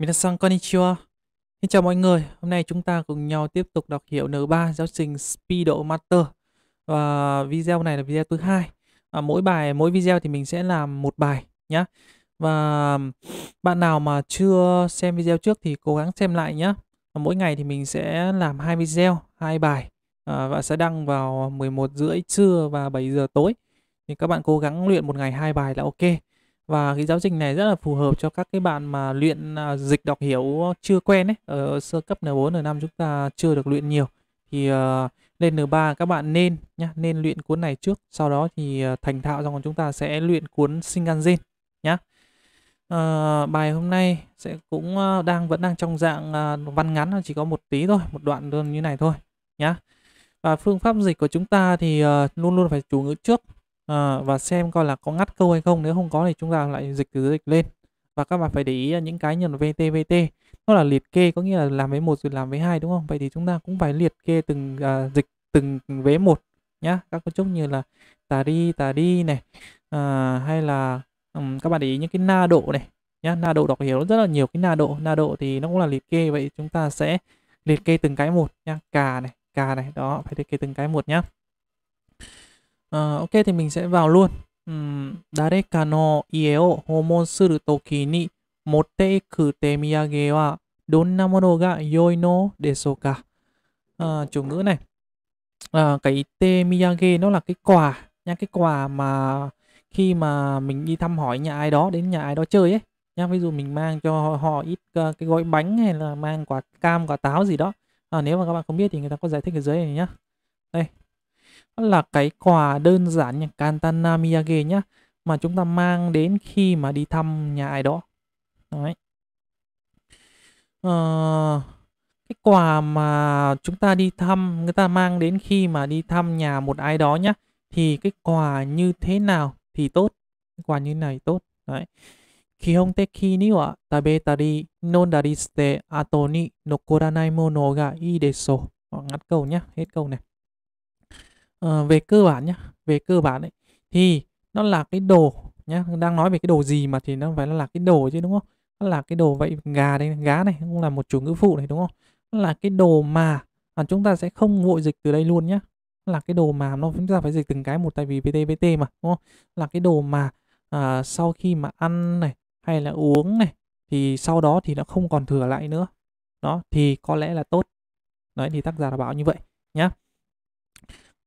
Minasan konnichiwa. Xin chào mọi người, hôm nay chúng ta cùng nhau tiếp tục đọc hiểu N3 giáo trình Speedo Master. Và video này là video thứ hai. À, mỗi bài, mỗi video thì mình sẽ làm một bài nhé. Và bạn nào mà chưa xem video trước thì cố gắng xem lại nhé. Và mỗi ngày thì mình sẽ làm hai video, hai bài à, và sẽ đăng vào 11 rưỡi trưa và 7 giờ tối. Thì các bạn cố gắng luyện một ngày hai bài là ok và cái giáo trình này rất là phù hợp cho các cái bạn mà luyện à, dịch đọc hiểu chưa quen ấy ở sơ cấp N4 N5 chúng ta chưa được luyện nhiều thì uh, lên N3 các bạn nên nhá nên luyện cuốn này trước sau đó thì uh, thành thạo xong chúng ta sẽ luyện cuốn Shinkansen nhá uh, bài hôm nay sẽ cũng uh, đang vẫn đang trong dạng uh, văn ngắn chỉ có một tí thôi một đoạn đơn như này thôi nhá và phương pháp dịch của chúng ta thì uh, luôn luôn phải chủ ngữ trước à, và xem coi là có ngắt câu hay không nếu không có thì chúng ta lại dịch từ dịch lên và các bạn phải để ý những cái nhận VT VT nó là liệt kê có nghĩa là làm với một rồi làm với hai đúng không vậy thì chúng ta cũng phải liệt kê từng à, dịch từng vế một nhá các cấu trúc như là tà đi tà đi này à, hay là um, các bạn để ý những cái na độ này nhá na độ đọc hiểu rất là nhiều cái na độ na độ thì nó cũng là liệt kê vậy chúng ta sẽ liệt kê từng cái một nhá cà này cà này đó phải liệt kê từng cái một nhá Uh, ok thì mình sẽ vào luôn. Darekano ieo, no ie o homon suru toki ni motte iku te miyage wa donna mono ga yoi no desu ka. Ờ, chủ ngữ này. Uh, cái te miyage nó là cái quà nha, cái quà mà khi mà mình đi thăm hỏi nhà ai đó đến nhà ai đó chơi ấy nha ví dụ mình mang cho họ, họ ít uh, cái gói bánh hay là mang quả cam quả táo gì đó à, nếu mà các bạn không biết thì người ta có giải thích ở dưới này nhá đây là cái quà đơn giản như Kantana Miyage nhá mà chúng ta mang đến khi mà đi thăm nhà ai đó đấy ờ, cái quà mà chúng ta đi thăm người ta mang đến khi mà đi thăm nhà một ai đó nhá thì cái quà như thế nào thì tốt cái quà như này tốt đấy ngắt câu nhé, hết câu này uh, về cơ bản nhá về cơ bản ấy thì nó là cái đồ nhá đang nói về cái đồ gì mà thì nó phải là cái đồ chứ đúng không nó là cái đồ vậy gà đây gá này cũng là một chủ ngữ phụ này đúng không nó là cái đồ mà à, chúng ta sẽ không vội dịch từ đây luôn nhá là cái đồ mà nó chúng ta phải dịch từng cái một tại vì vt vt mà đúng không là cái đồ mà à, sau khi mà ăn này hay là uống này thì sau đó thì nó không còn thừa lại nữa đó thì có lẽ là tốt đấy thì tác giả đã bảo như vậy nhá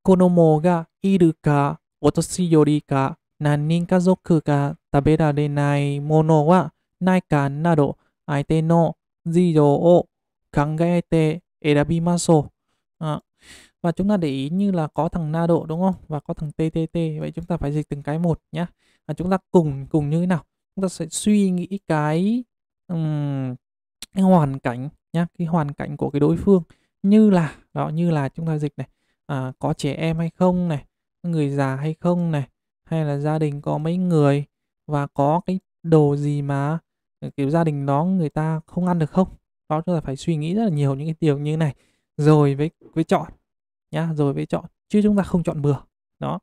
子供がいるか、お年寄りか、何人家族が食べられないものはないかなど、相手の事情を考えて選びましょう。À, và chúng ta để ý như là có thằng na độ đúng không? Và có thằng TTT. Vậy chúng ta phải dịch từng cái một nhé. và chúng ta cùng cùng như thế nào? Chúng ta sẽ suy nghĩ cái, um, cái hoàn cảnh nhé. Cái hoàn cảnh của cái đối phương. Như là, đó như là chúng ta dịch này à, có trẻ em hay không này người già hay không này hay là gia đình có mấy người và có cái đồ gì mà ờ, kiểu gia đình đó người ta không ăn được không đó chúng ta phải suy nghĩ rất là nhiều những cái điều như này rồi với với chọn nhá rồi với chọn chứ chúng ta không chọn bừa đó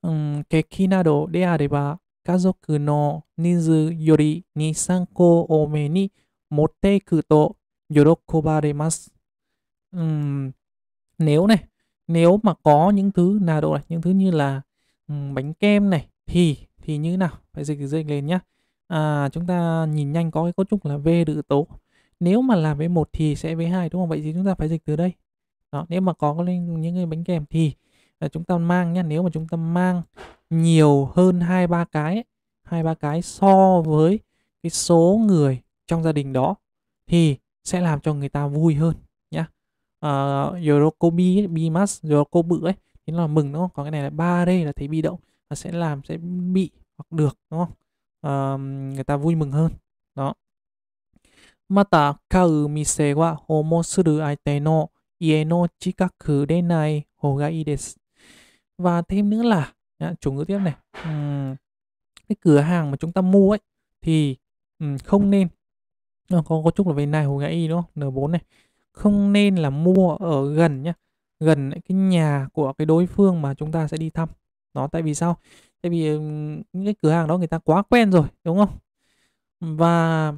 um, keki nado de areba kazoku no nizu yori ni sanko ome ni motte kuto yorokobaremasu nếu này nếu mà có những thứ là độ này những thứ như là um, bánh kem này thì thì như thế nào phải dịch từ dịch lên nhá à, chúng ta nhìn nhanh có cái cấu trúc là v tự tố nếu mà làm với một thì sẽ với hai đúng không vậy thì chúng ta phải dịch từ đây đó, nếu mà có những cái bánh kem thì à, chúng ta mang nhá nếu mà chúng ta mang nhiều hơn hai ba cái hai ba cái so với cái số người trong gia đình đó thì sẽ làm cho người ta vui hơn uh, ờ, Yoroko bi bi mas Yoroko bự ấy thì nó là mừng đúng không còn cái này là ba đây là thấy bị động nó sẽ làm sẽ bị hoặc được đúng không uh, người ta vui mừng hơn đó Mata Và thêm nữa là chủ ngữ tiếp này. Um, cái cửa hàng mà chúng ta mua ấy thì um, không nên có có chúc là về này hồ gãy y đúng không? N4 này không nên là mua ở gần nhá gần cái nhà của cái đối phương mà chúng ta sẽ đi thăm nó tại vì sao tại vì những cái cửa hàng đó người ta quá quen rồi đúng không và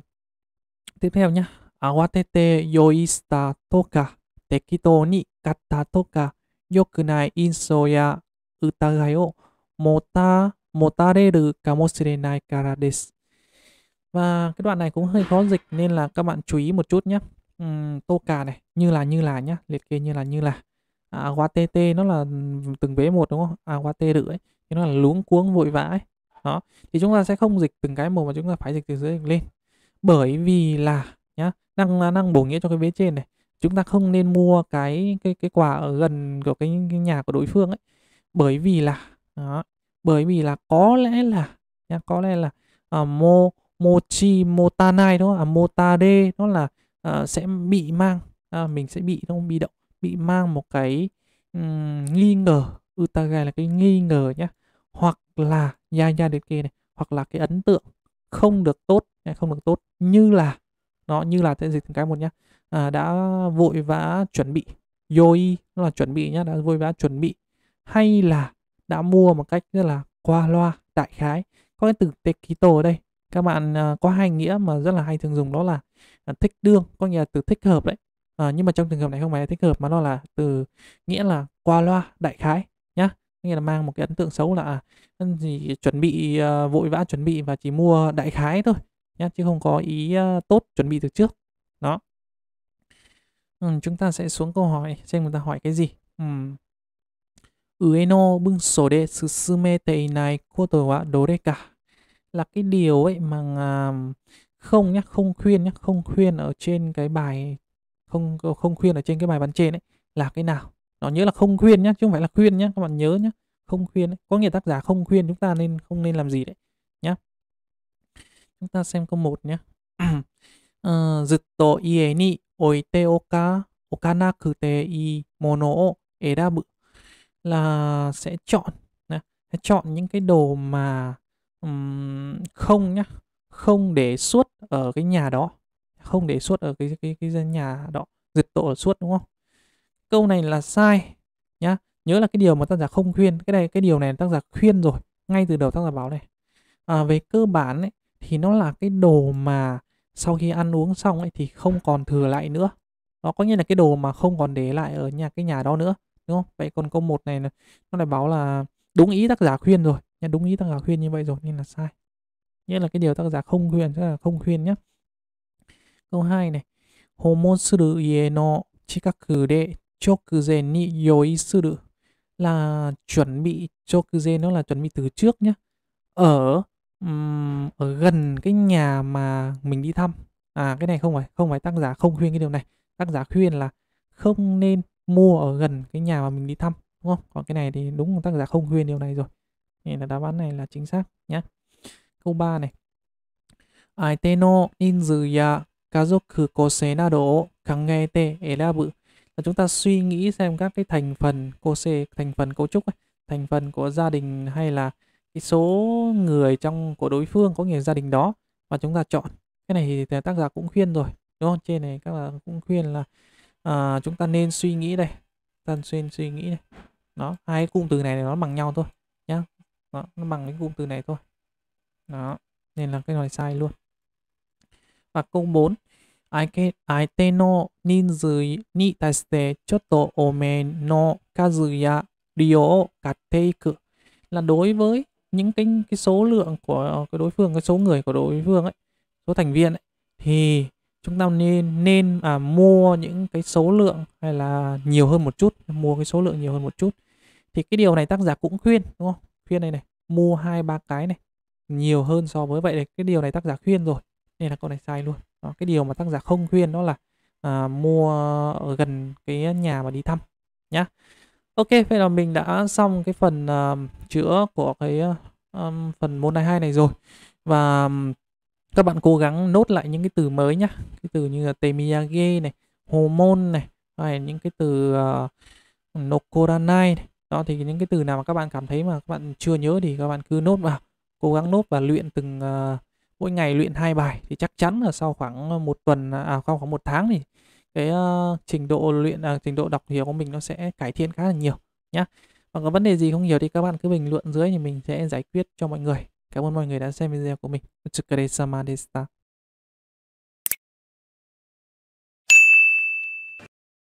tiếp theo nhá awatete yoista toka tekito ni kata toka yokunai inso ya utagai o mota motareru kamoshirenai kara desu và cái đoạn này cũng hơi khó dịch nên là các bạn chú ý một chút nhé um, Toka này như là như là nhá liệt kê như là như là à, Aguatete nó là từng vế một đúng không à, Aguate rưỡi thì nó là luống cuống vội vã ấy. đó thì chúng ta sẽ không dịch từng cái một mà chúng ta phải dịch từ dưới lên bởi vì là nhá đang năng bổ nghĩa cho cái vế trên này chúng ta không nên mua cái cái cái quà ở gần của cái, cái nhà của đối phương ấy bởi vì là đó, bởi vì là có lẽ là nhá có lẽ là uh, mo mochi motanai đó à motade nó là uh, sẽ bị mang uh, mình sẽ bị không bị động bị mang một cái um, nghi ngờ ừ, ta gọi là cái nghi ngờ nhé, hoặc là ya ya đến kia này hoặc là cái ấn tượng không được tốt à, không được tốt như là nó như là tên dịch từng cái một nhá à, đã vội vã chuẩn bị yoi là chuẩn bị nhá đã vội vã chuẩn bị hay là đã mua một cách rất là qua loa đại khái có cái từ tekito ở đây các bạn à, có hai nghĩa mà rất là hay thường dùng đó là à, thích đương có nghĩa là từ thích hợp đấy à, nhưng mà trong trường hợp này không phải là thích hợp mà nó là từ nghĩa là qua loa đại khái nhá nghĩa là mang một cái ấn tượng xấu là à, gì chuẩn bị à, vội vã chuẩn bị và chỉ mua đại khái thôi nhá chứ không có ý à, tốt chuẩn bị từ trước đó ừ, chúng ta sẽ xuống câu hỏi xem người ta hỏi cái gì ừ. 上の文章で進めていないことはどれか là cái điều ấy mà à, không nhá không khuyên nhá không khuyên ở trên cái bài không không khuyên ở trên cái bài văn trên ấy là cái nào nó nhớ là không khuyên nhá chứ không phải là khuyên nhá các bạn nhớ nhá không khuyên ấy. có nghĩa tác giả không khuyên chúng ta nên không nên làm gì đấy nhá chúng ta xem câu 1 ờ, e e là sẽ chọn sẽ chọn những cái đồ mà không nhá không để suốt ở cái nhà đó không để suốt ở cái cái cái nhà đó diệt độ suốt đúng không câu này là sai nhá nhớ là cái điều mà tác giả không khuyên cái này cái điều này tác giả khuyên rồi ngay từ đầu tác giả báo này à, về cơ bản ấy, thì nó là cái đồ mà sau khi ăn uống xong ấy thì không còn thừa lại nữa nó có nghĩa là cái đồ mà không còn để lại ở nhà cái nhà đó nữa đúng không vậy còn câu một này nó lại báo là đúng ý tác giả khuyên rồi nhá đúng ý tác giả khuyên như vậy rồi nên là sai nghĩa là cái điều tác giả không khuyên tức là không khuyên nhé câu 2 này homo suru ie no chikaku de chokuzen ni yoi suru là chuẩn bị chokuzen nó là chuẩn bị từ trước nhé ở um, ở gần cái nhà mà mình đi thăm à cái này không phải không phải tác giả không khuyên cái điều này tác giả khuyên là không nên mua ở gần cái nhà mà mình đi thăm đúng không còn cái này thì đúng tác giả không khuyên điều này rồi nên là đáp án này là chính xác nhé câu 3 này Aiteno ninzu ya kazoku kose nado kangete erabu là chúng ta suy nghĩ xem các cái thành phần kose thành phần cấu trúc ấy, thành phần của gia đình hay là cái số người trong của đối phương có nghĩa gia đình đó và chúng ta chọn cái này thì tác giả cũng khuyên rồi đúng không trên này các bạn cũng khuyên là à, chúng ta nên suy nghĩ đây ta xuyên suy nghĩ này nó hai cái cụm từ này nó bằng nhau thôi đó, nó bằng cái cụm từ này thôi đó nên là cái này sai luôn và câu 4 là đối với những cái cái số lượng của cái đối phương cái số người của đối phương ấy số thành viên ấy, thì chúng ta nên nên à, mua những cái số lượng hay là nhiều hơn một chút mua cái số lượng nhiều hơn một chút thì cái điều này tác giả cũng khuyên đúng không khuyên đây này mua hai ba cái này nhiều hơn so với vậy đấy cái điều này tác giả khuyên rồi nên là câu này sai luôn đó, cái điều mà tác giả không khuyên đó là à, mua ở gần cái nhà mà đi thăm nhá ok vậy là mình đã xong cái phần uh, chữa của cái um, phần môn hai này rồi và các bạn cố gắng nốt lại những cái từ mới nhá cái từ như là temiyage này hormone này hay những cái từ uh, nokoranai này đó thì những cái từ nào mà các bạn cảm thấy mà các bạn chưa nhớ thì các bạn cứ nốt vào cố gắng nốt và luyện từng uh, mỗi ngày luyện hai bài thì chắc chắn là sau khoảng một tuần à không khoảng một tháng thì cái uh, trình độ luyện à, trình độ đọc hiểu của mình nó sẽ cải thiện khá là nhiều nhé còn có vấn đề gì không hiểu thì các bạn cứ bình luận dưới thì mình sẽ giải quyết cho mọi người cảm ơn mọi người đã xem video của mình.